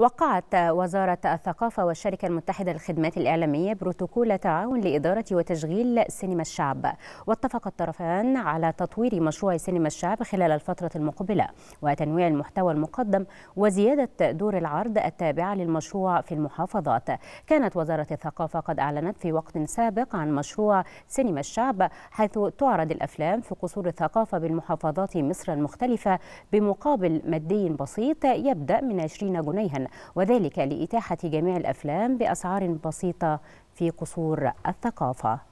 وقعت وزارة الثقافة والشركة المتحدة للخدمات الإعلامية بروتوكول تعاون لإدارة وتشغيل سينما الشعب واتفق الطرفان على تطوير مشروع سينما الشعب خلال الفترة المقبلة وتنويع المحتوى المقدم وزيادة دور العرض التابعة للمشروع في المحافظات كانت وزارة الثقافة قد أعلنت في وقت سابق عن مشروع سينما الشعب حيث تعرض الأفلام في قصور الثقافة بالمحافظات مصر المختلفة بمقابل مادي بسيط يبدأ من 20 جنيها وذلك لإتاحة جميع الأفلام بأسعار بسيطة في قصور الثقافة